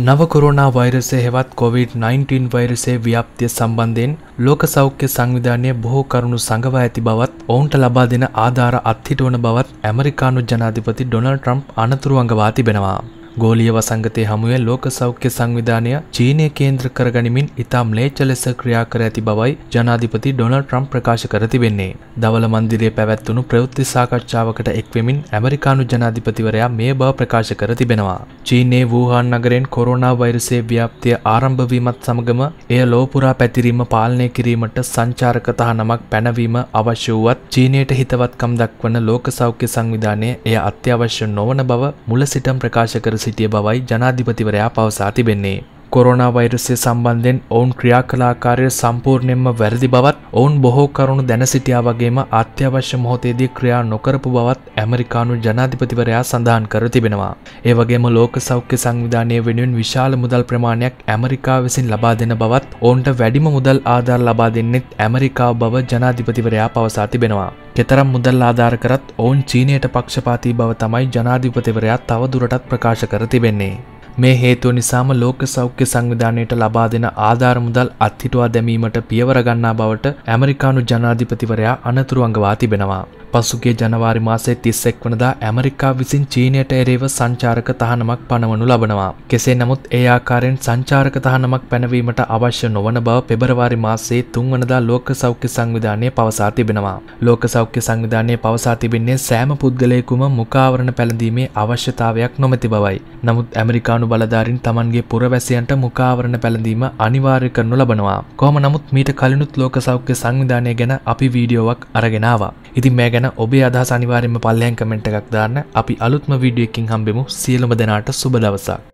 නව කොරෝනා වෛරසය හෙවත් කොවිD-19 වෛරසය ව්‍යාප්තිය සම්බන්ධයෙන් ලෝක සෞඛ්‍ය සංවිධානය බොහෝ කරුණු සඟවා ඇති බවත් ඔවුන්ට ලබා දෙන ආධාර අත්හිටුවන බවත් ඇමරිකානු ජනාධිපති ඩොනල්ඩ් ට්‍රම්ප් අනතුරු අඟවා තිබෙනවා. ගෝලිය වසංගතය හමුවේ ලෝක සෞඛ්‍ය සංවිධානය චීනය කේන්ද්‍ර කරගනිමින් ඉතාම් ලේච ලෙස ක්‍රියා කර ඇති බවයි ජනාධිපති ඩොනල් ට්‍රම් ප්‍රකාශ කර තිබෙන්නේ. දවල මන්දිරයේ පැවැත්වුණු ප්‍රවෘත්ති සාකච්ඡාවකට එක්වෙමින් ඇමරිකානු ජනාධිපතිවරයා මේ බව ප්‍රකාශ කර තිබෙනවා. චීනයේ වූහාන් නගරෙන් කොරෝනා වෛරසයේ ව්‍යාප්තිය ආරම්භවීමත් සමගම එය ලෝපුරා පැතිරීම පාලනය කිරීමට සංචාරක තහනමක් පැනවීම අවශ්‍ය වුවත් චීනයට හිතවත්කම් දක්වන ලෝක සෞඛ්‍ය සංවිධානය එය අත්‍යවශ්‍ය නොවන බව මුල සිටම් ප්‍රකාශ කර සිටිය බවයි ජනාධිපතිවරයා පවසා තිබෙන්නේ. කොරෝනා වෛරසය සම්බන්ධයෙන් ඔවුන් ක්‍රියා කලාකාරය සම්පූර්ණයෙන්ම වැරදි බවත් ඔවුන් බොහෝ කරුණු දැන සිටියා වගේම අත්‍යවශ්‍ය මොහොතේදී ක්‍රියා නොකරපු බවත් ඇමරිකානු ජනාධිපතිවරයා සඳහන් කර තිබෙනවා. ඒ වගේම ලෝක සෞඛ්‍ය සංවිධානය වෙනුවෙන් විශාල මුදල් ප්‍රමාණයක් ඇමරිකා විසින් ලබා දෙන බවත් ඔවුන්ට වැඩිම මුදල් ආධාර ලබා දෙන්නෙත් ඇමරිකාව බව ජනාධිපතිවරයා පවසා තිබෙනවා. කෙතරම් මුදල් ආධාර කරත් ඔවුන් චීනයට පක්ෂපාති බව තමයි ජනාධිපතිවරයා තවදුරටත් ප්‍රකාශ කර තිබෙන්නේ. මේ හේතුව නිසාම ලෝක සෞඛ්‍ය සංවිධානයට ලබා දෙන ආධාර මුදල් අත්හිටුවා දැමීමට පියවර ගන්නා බවට ඇමරිකානු ජනාධිපතිවරයා අනතුරු අඟවා තිබෙනවා. පසුගේ ජනවාරි මාසේ 31 වනදා ඇමරිකා විසින් චීනයට එරෙහිව සංචාරක තහනමක් පනවනු ලබනවා. කෙසේ නමුත් ඒ ආකාරයෙන් සංචාරක තහනමක් පැනවීමට අවශ්‍ය නොවන බව පෙබරවාරි මාසේ 3 වනදා ලෝක සෞඛ්‍ය සංවිධානය පවසා තිබෙනවා. ලෝක සෞඛ්‍ය සංවිධානය පවසා තිබෙන්නේ සෑම පුද්ගලයෙකුම මුඛාවරණ පැළඳීමේ අවශ්‍යතාවයක් නොමැති බවයි. නමුත් ඇමරිකානු ජානු බලධාරින් තමන්ගේ පුරවැසියන්ට මුකාවරණ පැළඳීම අනිවාර්ය කරනු ලබනවා. කොහොම නමුත් මීට කලිනුත් ලෝක සෞඛ්‍ය සංවිධානය ගැන අපි වීඩියෝවක් අරගෙනවා. ඉතින් මේ ගැන ඔබේ අදහස් අනිවාර්යෙන්ම පල්ලෙන් කමෙන්ට් එකක් දාන්න. අපි අලුත්ම වීඩියෝ එකකින් හම්බෙමු. සියලුම දෙනාට සුබ දවසක්.